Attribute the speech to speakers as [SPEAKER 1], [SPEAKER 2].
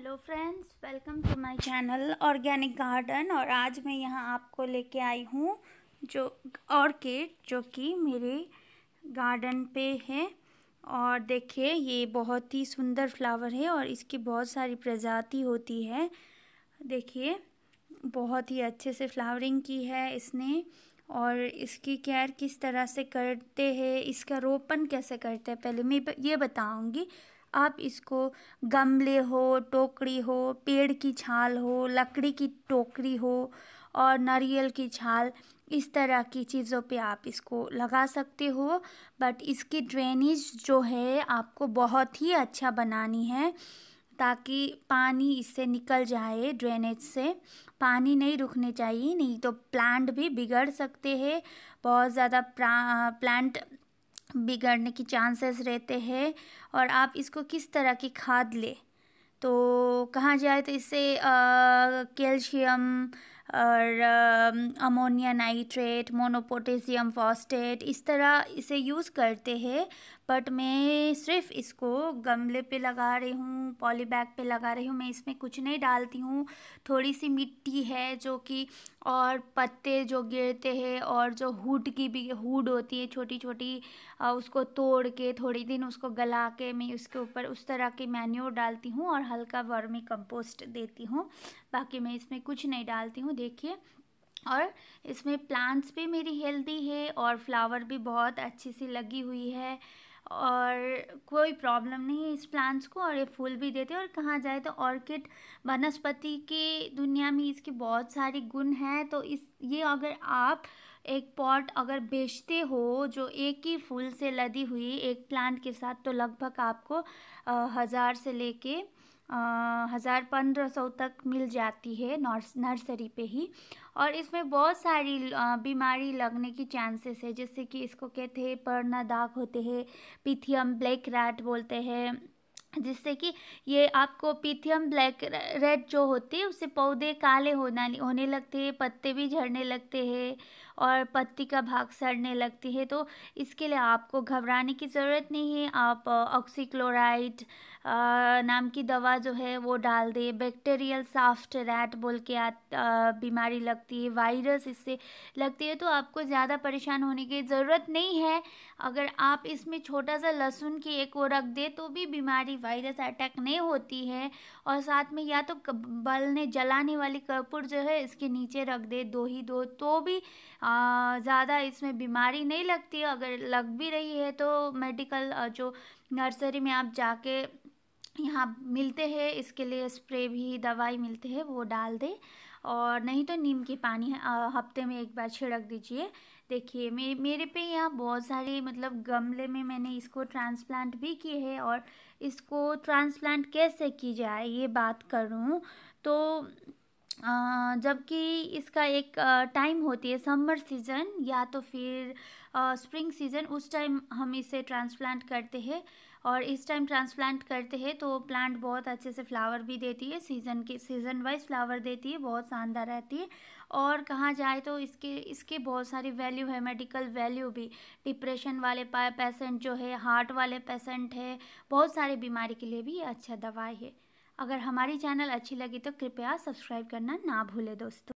[SPEAKER 1] hello friends welcome to my channel organic garden और आज मैं यहाँ आपको लेके आई हूँ जो ऑर्किड जो कि मेरे गार्डन पे है और देखिए ये बहुत ही सुंदर फ्लावर है और इसकी बहुत सारी प्रजाति होती है देखिए बहुत ही अच्छे से फ्लावरिंग की है इसने और इसकी केयर किस तरह से करते हैं इसका रोपण कैसे करते हैं पहले मैं ये बताऊँगी आप इसको गमले हो टोकरी हो पेड़ की छाल हो लकड़ी की टोकरी हो और नारियल की छाल इस तरह की चीज़ों पे आप इसको लगा सकते हो बट इसकी ड्रेनेज जो है आपको बहुत ही अच्छा बनानी है ताकि पानी इससे निकल जाए ड्रेनेज से पानी नहीं रुकने चाहिए नहीं तो प्लांट भी बिगड़ सकते हैं बहुत ज़्यादा प्लांट बिगड़ने की चांसेस रहते हैं और आप इसको किस तरह की खाद लें तो कहा जाए तो इससे कैल्शियम और अमोनिया नाइट्रेट मोनोपोटेशियम फॉस्टेट इस तरह इसे यूज़ करते हैं बट मैं सिर्फ इसको गमले पे लगा रही हूँ पॉली बैग पे लगा रही हूँ मैं इसमें कुछ नहीं डालती हूँ थोड़ी सी मिट्टी है जो कि और पत्ते जो गिरते हैं और जो हुड की भी हुड होती है छोटी छोटी उसको तोड़ के थोड़ी दिन उसको गला के मैं उसके ऊपर उस तरह के मैन्योर डालती हूँ और हल्का वर्मी कंपोस्ट देती हूँ बाकी मैं इसमें कुछ नहीं डालती हूँ देखिए और इसमें प्लांट्स भी मेरी हेल्दी है और फ्लावर भी बहुत अच्छी सी लगी हुई है और कोई प्रॉब्लम नहीं है इस प्लांट्स को और ये फूल भी देते हैं और कहाँ जाए तो ऑर्किड वनस्पति की दुनिया में इसके बहुत सारे गुण हैं तो इस ये अगर आप एक पॉट अगर बेचते हो जो एक ही फूल से लदी हुई एक प्लांट के साथ तो लगभग आपको हज़ार से लेके हज़ार पंद्रह सौ तक मिल जाती है नर्सरी पे ही और इसमें बहुत सारी बीमारी लगने की चांसेस है जैसे कि इसको कहते हैं परना दाग होते हैं पीथियम ब्लैक रैट बोलते हैं जिससे कि ये आपको पीथियम ब्लैक रेड जो होती है उससे पौधे काले होना होने लगते हैं पत्ते भी झड़ने लगते हैं और पत्ती का भाग सड़ने लगती है तो इसके लिए आपको घबराने की ज़रूरत नहीं है आप ऑक्सीक्लोराइड नाम की दवा जो है वो डाल दें बैक्टीरियल साफ्ट रैट बोल के आ, बीमारी लगती है वायरस इससे लगती है तो आपको ज़्यादा परेशान होने की ज़रूरत नहीं है अगर आप इसमें छोटा सा लहसुन की एक वो रख दें तो भी बीमारी वायरस अटैक नहीं होती है और साथ में या तो बलने जलाने वाली कर्पूर जो है इसके नीचे रख दे दो ही दो तो भी ज़्यादा इसमें बीमारी नहीं लगती अगर लग भी रही है तो मेडिकल जो नर्सरी में आप जाके यहाँ मिलते हैं इसके लिए स्प्रे भी दवाई मिलते हैं वो डाल दें और नहीं तो नीम के पानी हफ्ते में एक बार छिड़क दीजिए देखिए मे मेरे पे यहाँ बहुत सारे मतलब गमले में मैंने इसको ट्रांसप्लांट भी किए हैं और इसको ट्रांसप्लांट कैसे की जाए ये बात करूँ तो जबकि इसका एक टाइम होती है समर सीज़न या तो फिर स्प्रिंग सीज़न उस टाइम हम इसे ट्रांसप्लांट करते हैं और इस टाइम ट्रांसप्लांट करते हैं तो प्लांट बहुत अच्छे से फ्लावर भी देती है सीज़न के सीज़न वाइज फ्लावर देती है बहुत शानदार रहती है और कहाँ जाए तो इसके इसके बहुत सारी वैल्यू है मेडिकल वैल्यू भी डिप्रेशन वाले पेशेंट जो है हार्ट वाले पेशेंट है बहुत सारे बीमारी के लिए भी ये अच्छा दवाई है अगर हमारी चैनल अच्छी लगी तो कृपया सब्सक्राइब करना ना भूले दोस्तों